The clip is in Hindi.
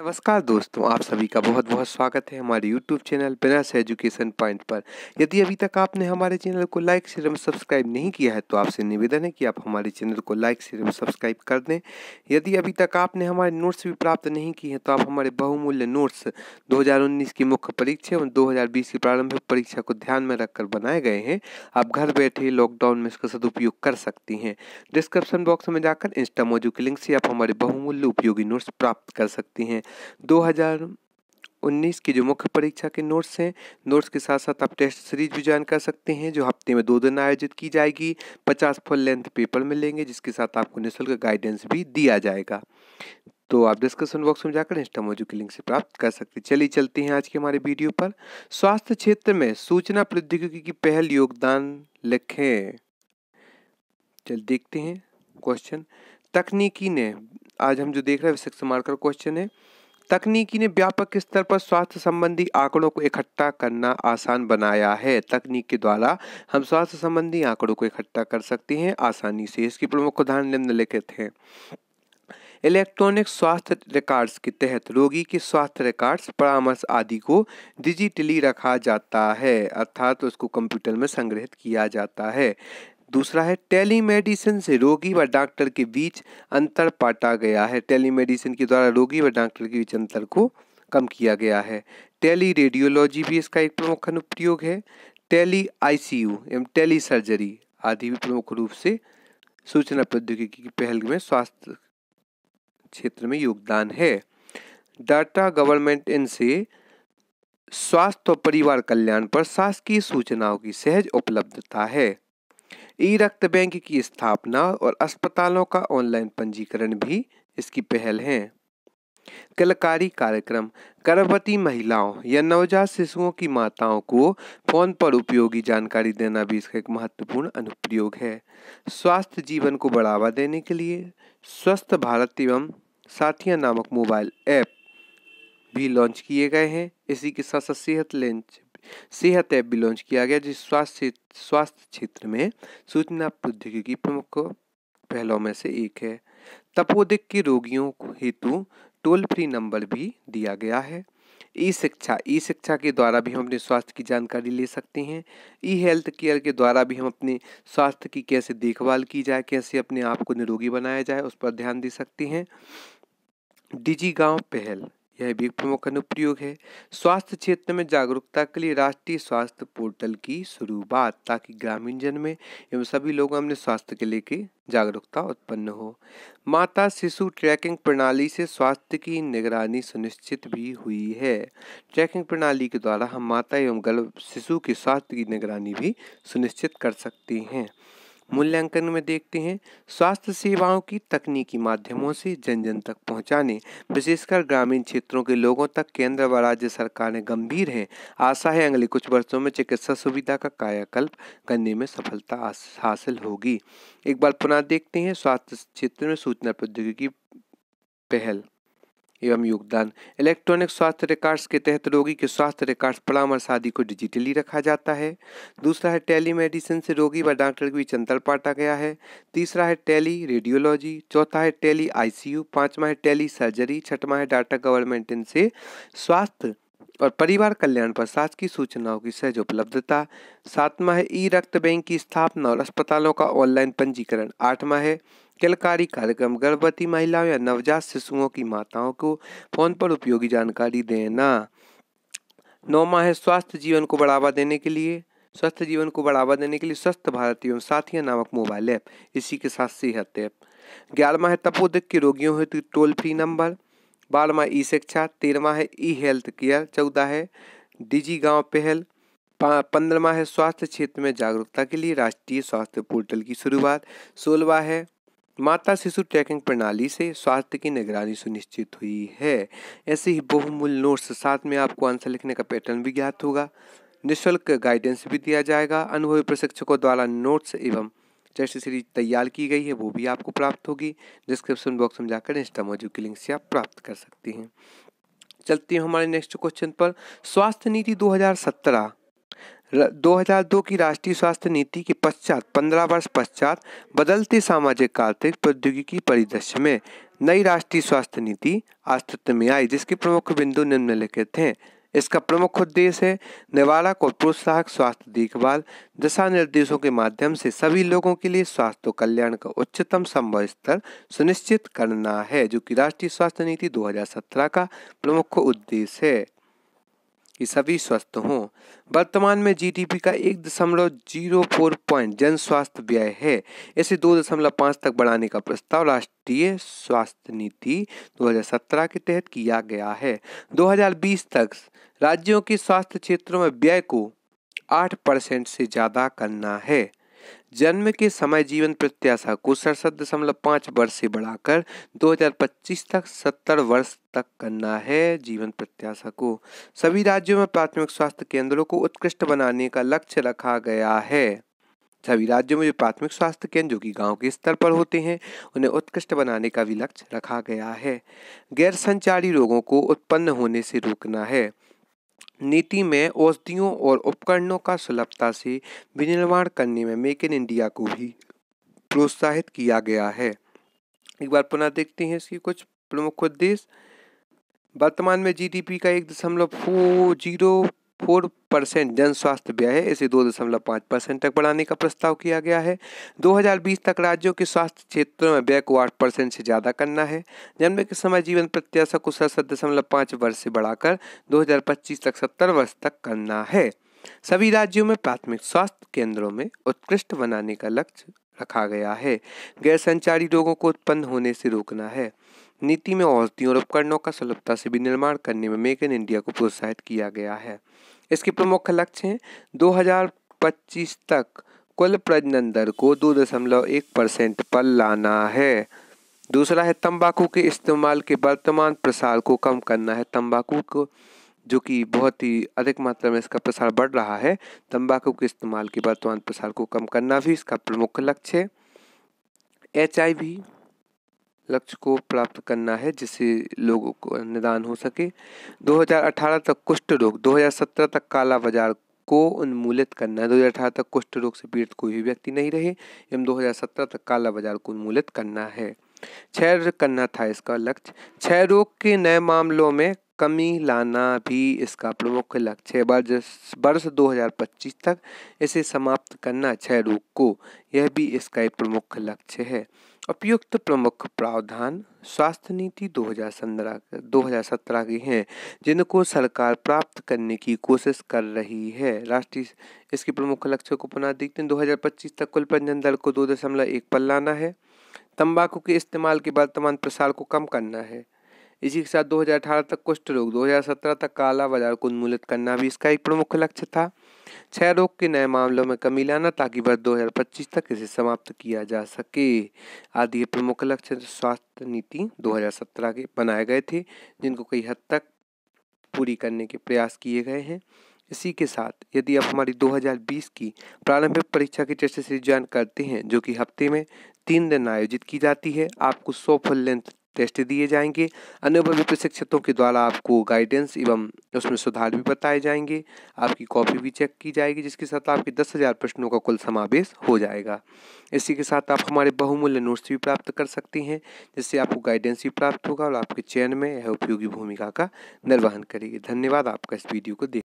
नमस्कार दोस्तों आप सभी का बहुत बहुत स्वागत है हमारे YouTube channel Binas education point पर यदि अभी तक आपने हमारे चैनल को लाइक शेयर एवं सब्सक्राइब नहीं किया है तो आपसे निवेदन है कि आप हमारे चैनल को लाइक शेयर एवं सब्सक्राइब कर दें यदि अभी तक आपने हमारे नोट्स भी प्राप्त नहीं किए हैं तो आप हमारे बहुमूल्य नोट्स दो की मुख्य परीक्षा एवं दो की प्रारंभिक परीक्षा को ध्यान में रखकर बनाए गए हैं आप घर बैठे लॉकडाउन में इसका सदुपयोग कर सकती हैं डिस्क्रिप्शन बॉक्स में जाकर इंस्टा मोजू की लिंक से आप हमारे बहुमूल्य उपयोगी नोट्स प्राप्त कर सकती हैं हैं 2019 की जो मुख्य परीक्षा के नोट्स हैं नोट्स के साथ साथ आप टेस्ट सीरीज भी ज्वाइन कर सकते हैं जो हफ्ते में दो दिन आयोजित की जाएगी 50 फुल लेंथ पेपर मिलेंगे जिसके साथ आपको निःशुल्क गाइडेंस भी दिया जाएगा तो आप डिस्कशन बॉक्स में जाकर इंस्टा मोजू के लिंक से प्राप्त कर सकते हैं चलिए चलते हैं आज के हमारे वीडियो पर स्वास्थ्य क्षेत्र में सूचना प्रौद्योगिकी की पहल योगदान लिखें चल देखते हैं क्वेश्चन तकनीकी ने आज हम जो देख रहे हैं सिक्स मार्कर क्वेश्चन है तकनीकी ने व्यापक स्तर पर स्वास्थ्य संबंधी आंकड़ों को इकट्ठा करना आसान बनाया है तकनीक के द्वारा हम स्वास्थ्य संबंधी आंकड़ों को इकट्ठा कर सकते हैं आसानी से इसकी प्रमुख उदाहरण निम्नलिखित हैं इलेक्ट्रॉनिक स्वास्थ्य रिकॉर्ड्स के तहत रोगी के स्वास्थ्य रिकॉर्ड्स परामर्श आदि को डिजिटली रखा जाता है अर्थात उसको कंप्यूटर में संग्रहित किया जाता है दूसरा है टेलीमेडिसिन से रोगी व डॉक्टर के बीच अंतर पाटा गया है टेलीमेडिसिन के द्वारा रोगी व डॉक्टर के बीच अंतर को कम किया गया है टेली रेडियोलॉजी भी इसका एक प्रमुख अनुप्रयोग है टेली आईसीयू एवं टेली सर्जरी आदि भी प्रमुख रूप से सूचना प्रौद्योगिकी की पहल में स्वास्थ्य क्षेत्र में योगदान है डाटा गवर्नमेंट इन से स्वास्थ्य और परिवार कल्याण पर शासकीय सूचनाओं की सहज उपलब्धता है ई रक्त बैंक की स्थापना और अस्पतालों का ऑनलाइन पंजीकरण भी इसकी पहल है कलकारी कार्यक्रम गर्भवती महिलाओं या नवजात शिशुओं की माताओं को फोन पर उपयोगी जानकारी देना भी इसका एक महत्वपूर्ण अनुप्रयोग है स्वास्थ्य जीवन को बढ़ावा देने के लिए स्वस्थ भारत एवं साथिया नामक मोबाइल ऐप भी लॉन्च किए गए हैं इसी के साथ साथ सेहत लेंच सेहत ऐप भी लॉन्च किया गया जिस स्वास्थ्य स्वास्थ्य क्षेत्र में सूचना प्रौद्योगिकी प्रमुख पहलों में से एक है तपोदिक के रोगियों हेतु टोल फ्री नंबर भी दिया गया है ई शिक्षा ई शिक्षा के द्वारा भी हम अपने स्वास्थ्य की जानकारी ले सकते हैं ई हेल्थ केयर के द्वारा भी हम अपने स्वास्थ्य की कैसे देखभाल की जाए कैसे अपने आप को निरोगी बनाया जाए उस पर ध्यान दे सकते हैं डिजी गांव पहल यह भी एक प्रमुख अनुप्रयोग है स्वास्थ्य क्षेत्र में जागरूकता के लिए राष्ट्रीय स्वास्थ्य पोर्टल की शुरुआत ताकि ग्रामीण जन में एवं सभी लोगों में स्वास्थ्य के लेके जागरूकता उत्पन्न हो माता शिशु ट्रैकिंग प्रणाली से स्वास्थ्य की निगरानी सुनिश्चित भी हुई है ट्रैकिंग प्रणाली के द्वारा हम माता एवं गर्भ शिशु के स्वास्थ्य की निगरानी भी सुनिश्चित कर सकते हैं मूल्यांकन में देखते हैं स्वास्थ्य सेवाओं की तकनीकी माध्यमों से जन जन तक पहुंचाने विशेषकर ग्रामीण क्षेत्रों के लोगों तक केंद्र व राज्य सरकारें गंभीर हैं आशा है अगले कुछ वर्षों में चिकित्सा सुविधा का कायाकल्प करने में सफलता हासिल होगी एक बार पुनः देखते हैं स्वास्थ्य क्षेत्र में सूचना प्रौद्योगिकी पहल एवं योगदान इलेक्ट्रॉनिक स्वास्थ्य रिकॉर्ड्स के तहत रोगी के स्वास्थ्य रिकॉर्ड्स परामर्श आदि को डिजिटली रखा जाता है दूसरा है टेली मेडिसिन से रोगी व डॉक्टर के बीच अंतर पाटा गया है तीसरा है टेली रेडियोलॉजी चौथा है टेली आईसीयू पांचवा है टेली सर्जरी छठवां है डाटा गवर्नमेंट इनसे स्वास्थ्य और परिवार कल्याण पर शासकीय सूचनाओं की सहज उपलब्धता सातवां है ई रक्त बैंक की स्थापना और अस्पतालों का ऑनलाइन पंजीकरण आठवां है कलकारी कार्यक्रम गर्भवती महिलाओं या नवजात शिशुओं की माताओं को फोन पर उपयोगी जानकारी देना नौमा है स्वास्थ्य जीवन को बढ़ावा देने के लिए स्वस्थ जीवन को बढ़ावा देने के लिए स्वस्थ भारत एवं साथिया नामक मोबाइल ऐप इसी के साथ सेहत ऐप ग्यारहवा है तपोदिक के रोगियों हेतु टोल फ्री नंबर बारहवा ई शिक्षा तेरहवा है ई हेल्थ केयर चौदह है डिजी गांव पहल पंद्रहवा है स्वास्थ्य क्षेत्र में जागरूकता के लिए राष्ट्रीय स्वास्थ्य पोर्टल की शुरुआत सोलहवा है माता शिशु ट्रैकिंग प्रणाली से स्वास्थ्य की निगरानी सुनिश्चित हुई है ऐसे ही बहुमूल्य नोट्स साथ में आपको आंसर लिखने का पैटर्न भी ज्ञात होगा निःशुल्क गाइडेंस भी दिया जाएगा अनुभवी प्रशिक्षकों द्वारा नोट्स एवं टेस्ट सीरीज तैयार की गई है वो भी आपको प्राप्त होगी डिस्क्रिप्शन बॉक्स में जाकर इंस्टा मौजूद की लिंक से आप प्राप्त कर सकते हैं चलते हैं हमारे नेक्स्ट क्वेश्चन पर स्वास्थ्य नीति 2017 2002 की राष्ट्रीय स्वास्थ्य नीति के पश्चात 15 वर्ष पश्चात बदलते सामाजिक आर्थिक प्रौद्योगिकी परिदृश्य में नई राष्ट्रीय स्वास्थ्य नीति अस्तित्व में आई जिसके प्रमुख बिंदु निम्नलिखित हैं इसका प्रमुख उद्देश्य है निवारक और प्रोत्साहक स्वास्थ्य देखभाल दिशा निर्देशों के माध्यम से सभी लोगों के लिए स्वास्थ्य कल्याण का उच्चतम संभव स्तर सुनिश्चित करना है जो कि राष्ट्रीय स्वास्थ्य नीति 2017 का प्रमुख उद्देश्य है कि सभी स्वस्थ हों वर्तमान में जीडीपी का एक दशमलव जीरो फोर पॉइंट जन स्वास्थ्य व्यय है इसे दो दशमलव पाँच तक बढ़ाने का प्रस्ताव राष्ट्रीय स्वास्थ्य नीति 2017 के तहत किया गया है 2020 तक राज्यों के स्वास्थ्य क्षेत्रों में व्यय को आठ परसेंट से ज़्यादा करना है जन्म के समय जीवन प्रत्याशा को सड़सठ दशमलव पाँच वर्ष से बढ़ाकर 2025 तक 70 वर्ष तक करना है जीवन प्रत्याशा को सभी राज्यों में प्राथमिक स्वास्थ्य केंद्रों को उत्कृष्ट बनाने का लक्ष्य रखा गया है सभी राज्यों में जो प्राथमिक स्वास्थ्य केंद्र जो कि गांव के स्तर पर होते हैं उन्हें उत्कृष्ट बनाने का भी लक्ष्य रखा गया है गैर संचारी रोगों को उत्पन्न होने से रोकना है नीति में औषधियों और उपकरणों का सुलभता से विनिर्माण करने में मेक इन इंडिया को भी प्रोत्साहित किया गया है एक बार पुनः देखते हैं इसके कुछ प्रमुख उद्देश्य वर्तमान में जीडीपी का एक दशमलव फोर जीरो फोर परसेंट जन स्वास्थ्य व्यय है इसे दो दशमलव पाँच परसेंट तक बढ़ाने का प्रस्ताव किया गया है 2020 तक राज्यों के स्वास्थ्य क्षेत्रों में व्यय को आठ परसेंट से ज़्यादा करना है जन्म के समय जीवन प्रत्याशा को सड़सठ दशमलव पाँच वर्ष से बढ़ाकर 2025 तक सत्तर वर्ष तक करना है सभी राज्यों में प्राथमिक स्वास्थ्य केंद्रों में उत्कृष्ट बनाने का लक्ष्य रखा गया है गैर संचारी रोगों को उत्पन्न होने से रोकना है नीति में औषधियों और उपकरणों का सुलभता से भी निर्माण करने में मेक इन इंडिया को प्रोत्साहित किया गया है इसके प्रमुख लक्ष्य हैं 2025 तक कुल प्रजनन दर को दो दशमलव एक परसेंट पर लाना है दूसरा है तंबाकू के इस्तेमाल के वर्तमान प्रसार को कम करना है तंबाकू को जो कि बहुत ही अधिक मात्रा में इसका प्रसार बढ़ रहा है तंबाकू के इस्तेमाल के वर्तमान प्रसार को कम करना भी इसका प्रमुख लक्ष्य है एच लक्ष्य को प्राप्त करना है जिससे लोगों को निदान हो सके 2018 तक कुष्ठ रोग 2017 तक काला बाजार को उन्मूलित करना है दो तक कुष्ठ रोग से पीड़ित कोई भी व्यक्ति नहीं रहे एवं 2017 तक काला बाजार को उन्मूलित करना है क्षय करना था इसका लक्ष्य क्षय रोग के नए मामलों में कमी लाना भी इसका प्रमुख लक्ष्य है वर्ष वर्ष 2025 तक इसे समाप्त करना क्षय रोग को यह भी इसका एक प्रमुख लक्ष्य है उपयुक्त प्रमुख प्रावधान स्वास्थ्य नीति 2017 2017 की हैं जिनको सरकार प्राप्त करने की कोशिश कर रही है राष्ट्रीय इसके प्रमुख लक्ष्य को पुनः देखते हैं 2025 तक कुल पंजन दर को दो दशमलव एक पर लाना है तंबाकू के इस्तेमाल के वर्तमान प्रसार को कम करना है इसी के साथ 2018 तक कुष्ठ रोग 2017 तक काला बाजार को उन्मूलित करना भी इसका एक प्रमुख लक्ष्य था छह रोग के नए मामलों में कमी लाना ताकि वर्ष 2025 तक इसे समाप्त किया जा सके आदि ये प्रमुख लक्ष्य स्वास्थ्य नीति 2017 के बनाए गए थे जिनको कई हद तक पूरी करने के प्रयास किए गए हैं इसी के साथ यदि आप हमारी 2020 की प्रारंभिक परीक्षा की चर्चा सीरीज ज्वाइन करते हैं जो कि हफ्ते में तीन दिन आयोजित की जाती है आपको सौ फुल लेंथ टेस्ट दिए जाएंगे अनुभवी प्रशिक्षकों के द्वारा आपको गाइडेंस एवं उसमें सुधार भी बताए जाएंगे आपकी कॉपी भी चेक की जाएगी जिसके साथ आपके दस हज़ार प्रश्नों का कुल समावेश हो जाएगा इसी के साथ आप हमारे बहुमूल्य नोट्स भी प्राप्त कर सकती हैं जिससे आपको गाइडेंस भी प्राप्त होगा और आपके चयन में यह उपयोगी भूमिका का निर्वहन करेगी धन्यवाद आपका इस वीडियो को देख